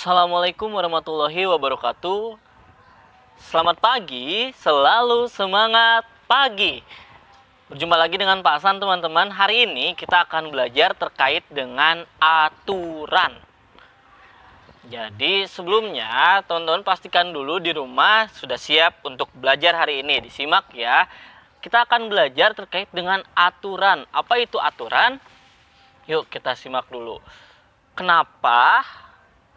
Assalamualaikum warahmatullahi wabarakatuh. Selamat pagi, selalu semangat pagi. Berjumpa lagi dengan Pak Hasan teman-teman. Hari ini kita akan belajar terkait dengan aturan. Jadi sebelumnya teman-teman pastikan dulu di rumah sudah siap untuk belajar hari ini. Disimak ya. Kita akan belajar terkait dengan aturan. Apa itu aturan? Yuk kita simak dulu. Kenapa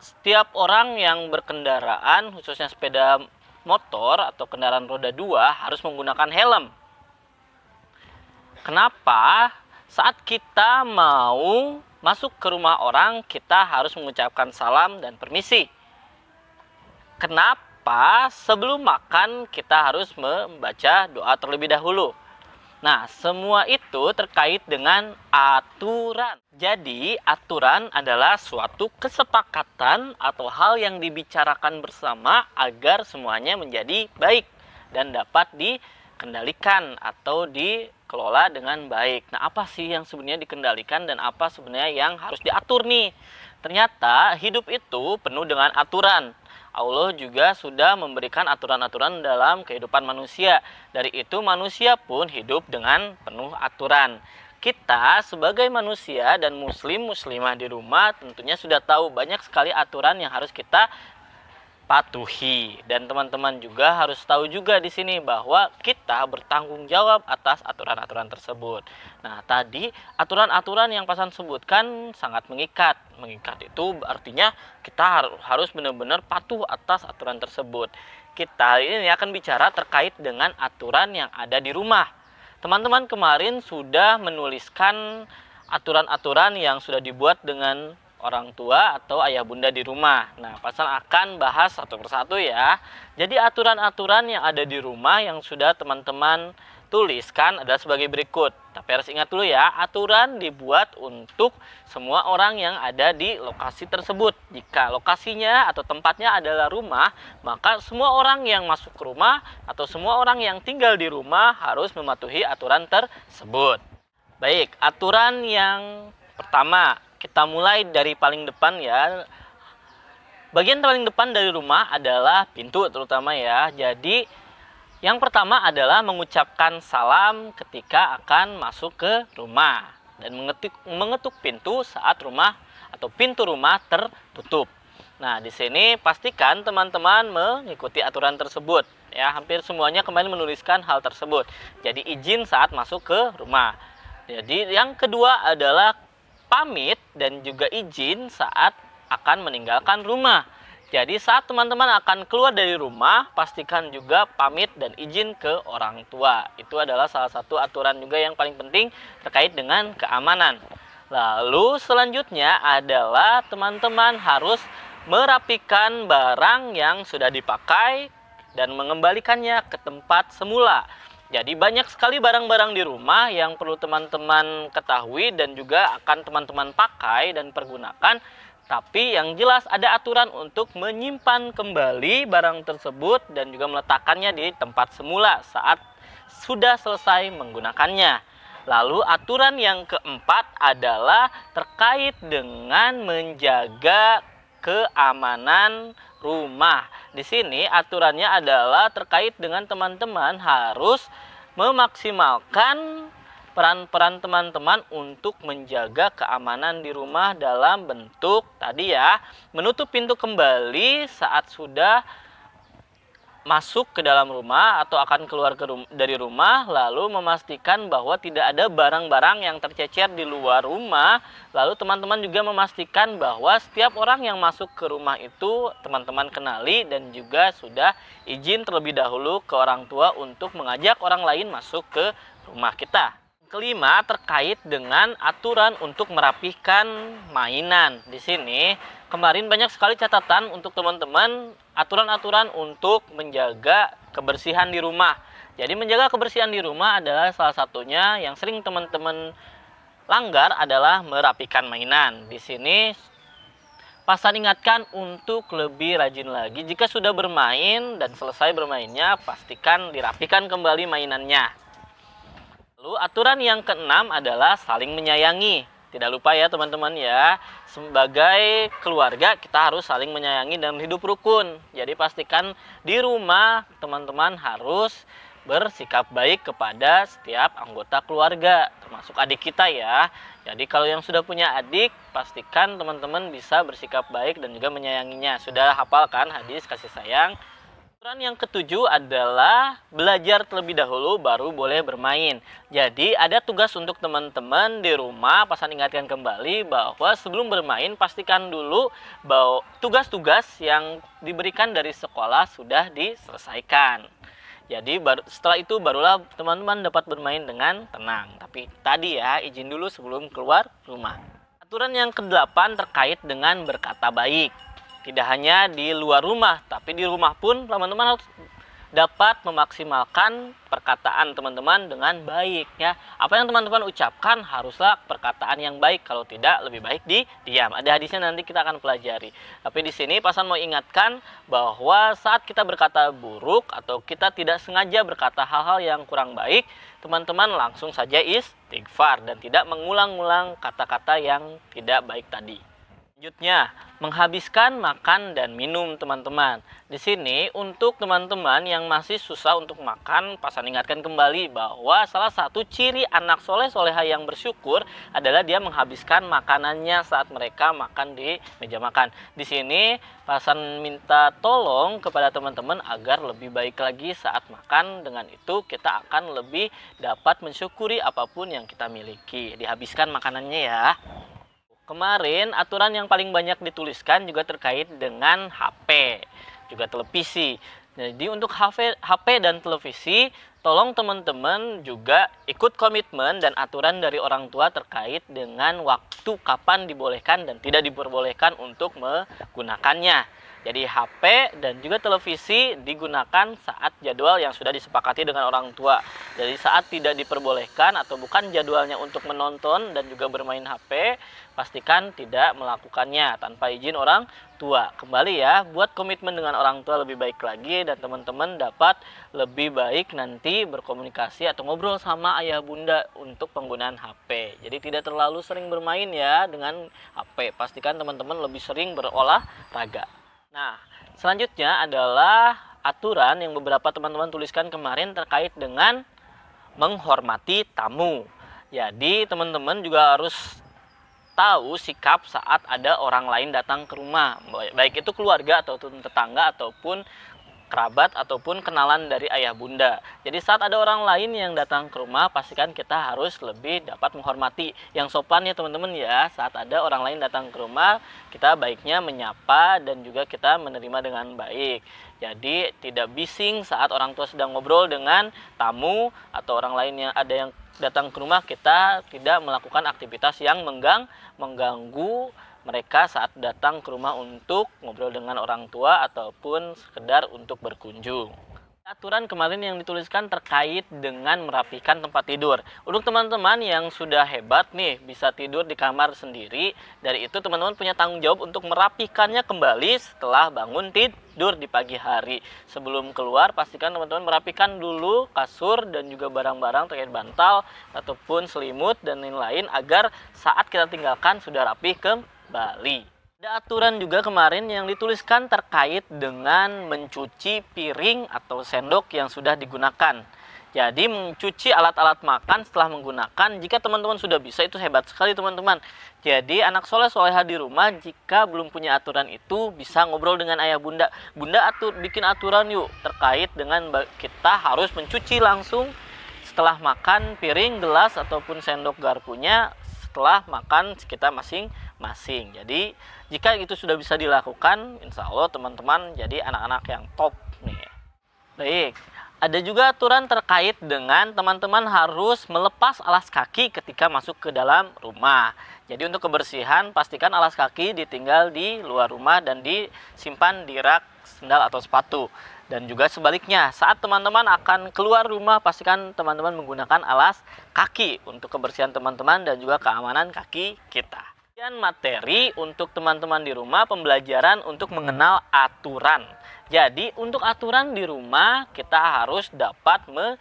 setiap orang yang berkendaraan khususnya sepeda motor atau kendaraan roda dua harus menggunakan helm. Kenapa? Saat kita mau masuk ke rumah orang, kita harus mengucapkan salam dan permisi. Kenapa? Sebelum makan, kita harus membaca doa terlebih dahulu. Nah, semua itu terkait dengan aturan. Jadi, aturan adalah suatu kesepakatan atau hal yang dibicarakan bersama agar semuanya menjadi baik dan dapat dikendalikan atau dikelola dengan baik. Nah, apa sih yang sebenarnya dikendalikan dan apa sebenarnya yang harus diatur nih? Ternyata hidup itu penuh dengan aturan Allah juga sudah memberikan aturan-aturan dalam kehidupan manusia. Dari itu manusia pun hidup dengan penuh aturan. Kita sebagai manusia dan muslim muslimah di rumah tentunya sudah tahu banyak sekali aturan yang harus kita patuhi dan teman-teman juga harus tahu juga di sini bahwa kita bertanggung jawab atas aturan-aturan tersebut. Nah, tadi aturan-aturan yang pasan sebutkan sangat mengikat. Mengikat itu artinya kita harus benar-benar patuh atas aturan tersebut. Kita ini akan bicara terkait dengan aturan yang ada di rumah. Teman-teman kemarin sudah menuliskan aturan-aturan yang sudah dibuat dengan orang tua atau ayah bunda di rumah. Nah, pasal akan bahas satu persatu ya. Jadi aturan-aturan yang ada di rumah yang sudah teman-teman tuliskan adalah sebagai berikut. Tapi harus ingat dulu ya, aturan dibuat untuk semua orang yang ada di lokasi tersebut. Jika lokasinya atau tempatnya adalah rumah, maka semua orang yang masuk ke rumah atau semua orang yang tinggal di rumah harus mematuhi aturan tersebut. Baik, aturan yang pertama kita mulai dari paling depan ya. Bagian paling depan dari rumah adalah pintu terutama ya. Jadi yang pertama adalah mengucapkan salam ketika akan masuk ke rumah dan mengetuk, mengetuk pintu saat rumah atau pintu rumah tertutup. Nah, di sini pastikan teman-teman mengikuti aturan tersebut. Ya, hampir semuanya kemarin menuliskan hal tersebut. Jadi izin saat masuk ke rumah. Jadi yang kedua adalah pamit dan juga izin saat akan meninggalkan rumah. Jadi saat teman-teman akan keluar dari rumah, pastikan juga pamit dan izin ke orang tua. Itu adalah salah satu aturan juga yang paling penting terkait dengan keamanan. Lalu selanjutnya adalah teman-teman harus merapikan barang yang sudah dipakai dan mengembalikannya ke tempat semula. Jadi banyak sekali barang-barang di rumah yang perlu teman-teman ketahui dan juga akan teman-teman pakai dan pergunakan. Tapi yang jelas ada aturan untuk menyimpan kembali barang tersebut dan juga meletakkannya di tempat semula saat sudah selesai menggunakannya. Lalu aturan yang keempat adalah terkait dengan menjaga keamanan rumah. Di sini aturannya adalah terkait dengan teman-teman harus memaksimalkan peran-peran teman-teman untuk menjaga keamanan di rumah dalam bentuk tadi ya, menutup pintu kembali saat sudah masuk ke dalam rumah atau akan keluar ke rum dari rumah lalu memastikan bahwa tidak ada barang-barang yang tercecer di luar rumah lalu teman-teman juga memastikan bahwa setiap orang yang masuk ke rumah itu teman-teman kenali dan juga sudah izin terlebih dahulu ke orang tua untuk mengajak orang lain masuk ke rumah kita kelima terkait dengan aturan untuk merapihkan mainan. Di sini kemarin banyak sekali catatan untuk teman-teman aturan-aturan untuk menjaga kebersihan di rumah. Jadi menjaga kebersihan di rumah adalah salah satunya yang sering teman-teman langgar adalah merapikan mainan. Di sini pasan ingatkan untuk lebih rajin lagi. Jika sudah bermain dan selesai bermainnya, pastikan dirapikan kembali mainannya. Lalu aturan yang keenam adalah saling menyayangi. Tidak lupa ya teman-teman ya, sebagai keluarga kita harus saling menyayangi dan hidup rukun. Jadi pastikan di rumah teman-teman harus bersikap baik kepada setiap anggota keluarga, termasuk adik kita ya. Jadi kalau yang sudah punya adik, pastikan teman-teman bisa bersikap baik dan juga menyayanginya. Sudah hafalkan hadis kasih sayang? Aturan yang ketujuh adalah belajar terlebih dahulu baru boleh bermain. Jadi ada tugas untuk teman-teman di rumah, pasan ingatkan kembali bahwa sebelum bermain pastikan dulu bahwa tugas-tugas yang diberikan dari sekolah sudah diselesaikan. Jadi setelah itu barulah teman-teman dapat bermain dengan tenang. Tapi tadi ya izin dulu sebelum keluar rumah. Aturan yang kedelapan terkait dengan berkata baik. Tidak hanya di luar rumah, tapi di rumah pun teman-teman harus dapat memaksimalkan perkataan teman-teman dengan baik ya. Apa yang teman-teman ucapkan haruslah perkataan yang baik. Kalau tidak lebih baik di diam. Ada hadisnya nanti kita akan pelajari. Tapi di sini Pasan mau ingatkan bahwa saat kita berkata buruk atau kita tidak sengaja berkata hal-hal yang kurang baik, teman-teman langsung saja istighfar dan tidak mengulang-ulang kata-kata yang tidak baik tadi. Selanjutnya, menghabiskan makan dan minum teman-teman. Di sini untuk teman-teman yang masih susah untuk makan, pasan ingatkan kembali bahwa salah satu ciri anak soleh soleha yang bersyukur adalah dia menghabiskan makanannya saat mereka makan di meja makan. Di sini pasan minta tolong kepada teman-teman agar lebih baik lagi saat makan. Dengan itu kita akan lebih dapat mensyukuri apapun yang kita miliki. Dihabiskan makanannya ya. Kemarin aturan yang paling banyak dituliskan juga terkait dengan HP, juga televisi. Jadi untuk HP, dan televisi Tolong teman-teman juga ikut komitmen dan aturan dari orang tua terkait dengan waktu kapan dibolehkan dan tidak diperbolehkan untuk menggunakannya. Jadi HP dan juga televisi digunakan saat jadwal yang sudah disepakati dengan orang tua. Jadi saat tidak diperbolehkan atau bukan jadwalnya untuk menonton dan juga bermain HP, pastikan tidak melakukannya tanpa izin orang tua. Kembali ya, buat komitmen dengan orang tua lebih baik lagi dan teman-teman dapat lebih baik nanti berkomunikasi atau ngobrol sama ayah bunda untuk penggunaan HP. Jadi tidak terlalu sering bermain ya dengan HP. Pastikan teman-teman lebih sering berolahraga. Nah, selanjutnya adalah aturan yang beberapa teman-teman tuliskan kemarin terkait dengan menghormati tamu. Jadi teman-teman juga harus tahu sikap saat ada orang lain datang ke rumah, baik itu keluarga atau tetangga ataupun kerabat ataupun kenalan dari ayah bunda. Jadi saat ada orang lain yang datang ke rumah, pastikan kita harus lebih dapat menghormati. Yang sopan ya teman-teman ya, saat ada orang lain datang ke rumah, kita baiknya menyapa dan juga kita menerima dengan baik. Jadi tidak bising saat orang tua sedang ngobrol dengan tamu atau orang lain yang ada yang datang ke rumah, kita tidak melakukan aktivitas yang menggang mengganggu mereka saat datang ke rumah untuk ngobrol dengan orang tua ataupun sekedar untuk berkunjung. Aturan kemarin yang dituliskan terkait dengan merapikan tempat tidur. Untuk teman-teman yang sudah hebat nih bisa tidur di kamar sendiri, dari itu teman-teman punya tanggung jawab untuk merapikannya kembali setelah bangun tidur di pagi hari. Sebelum keluar pastikan teman-teman merapikan dulu kasur dan juga barang-barang terkait bantal ataupun selimut dan lain-lain agar saat kita tinggalkan sudah rapi kembali Bali. Ada aturan juga kemarin yang dituliskan terkait dengan mencuci piring atau sendok yang sudah digunakan. Jadi mencuci alat-alat makan setelah menggunakan jika teman-teman sudah bisa itu hebat sekali teman-teman. Jadi anak soleh soleha di rumah jika belum punya aturan itu bisa ngobrol dengan ayah bunda. Bunda atur bikin aturan yuk terkait dengan kita harus mencuci langsung setelah makan piring, gelas ataupun sendok garpunya setelah makan kita masing-masing. Jadi jika itu sudah bisa dilakukan, insya Allah teman-teman jadi anak-anak yang top nih. Baik, ada juga aturan terkait dengan teman-teman harus melepas alas kaki ketika masuk ke dalam rumah. Jadi untuk kebersihan pastikan alas kaki ditinggal di luar rumah dan disimpan di rak sendal atau sepatu. Dan juga sebaliknya, saat teman-teman akan keluar rumah pastikan teman-teman menggunakan alas kaki untuk kebersihan teman-teman dan juga keamanan kaki kita. Dan materi untuk teman-teman di rumah pembelajaran untuk mengenal aturan. Jadi untuk aturan di rumah kita harus dapat me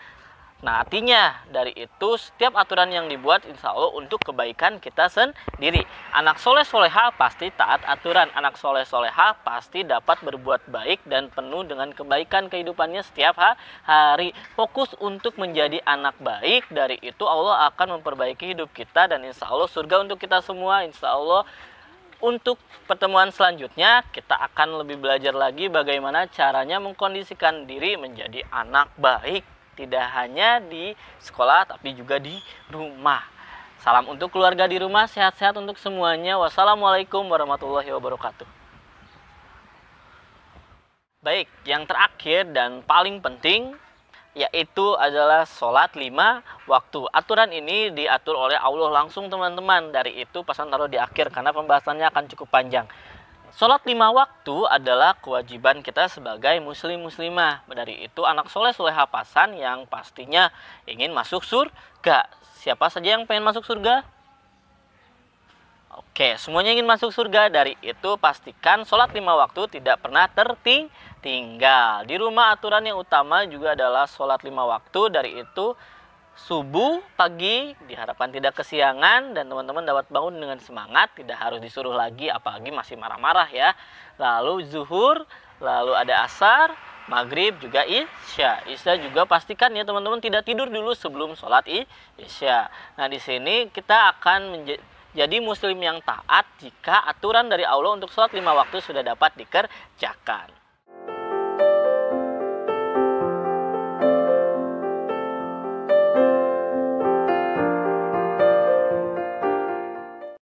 Nah, artinya dari itu setiap aturan yang dibuat insya Allah untuk kebaikan kita sendiri. Anak soleh soleha pasti taat aturan. Anak soleh soleha pasti dapat berbuat baik dan penuh dengan kebaikan kehidupannya setiap hari. Fokus untuk menjadi anak baik. Dari itu Allah akan memperbaiki hidup kita dan insya Allah surga untuk kita semua. Insya Allah untuk pertemuan selanjutnya kita akan lebih belajar lagi bagaimana caranya mengkondisikan diri menjadi anak baik tidak hanya di sekolah tapi juga di rumah. Salam untuk keluarga di rumah, sehat-sehat untuk semuanya. Wassalamualaikum warahmatullahi wabarakatuh. Baik, yang terakhir dan paling penting yaitu adalah sholat lima waktu. Aturan ini diatur oleh Allah langsung teman-teman. Dari itu pesan taruh di akhir karena pembahasannya akan cukup panjang. Sholat lima waktu adalah kewajiban kita sebagai muslim-muslimah. Dari itu anak soleh-soleh hapasan yang pastinya ingin masuk surga. Siapa saja yang pengen masuk surga? Oke, semuanya ingin masuk surga. Dari itu pastikan sholat lima waktu tidak pernah tertinggal. Di rumah aturan yang utama juga adalah sholat lima waktu. Dari itu subuh pagi diharapkan tidak kesiangan dan teman-teman dapat bangun dengan semangat tidak harus disuruh lagi apalagi masih marah-marah ya lalu zuhur lalu ada asar maghrib juga isya isya juga pastikan ya teman-teman tidak tidur dulu sebelum sholat isya nah di sini kita akan menjadi muslim yang taat jika aturan dari Allah untuk sholat lima waktu sudah dapat dikerjakan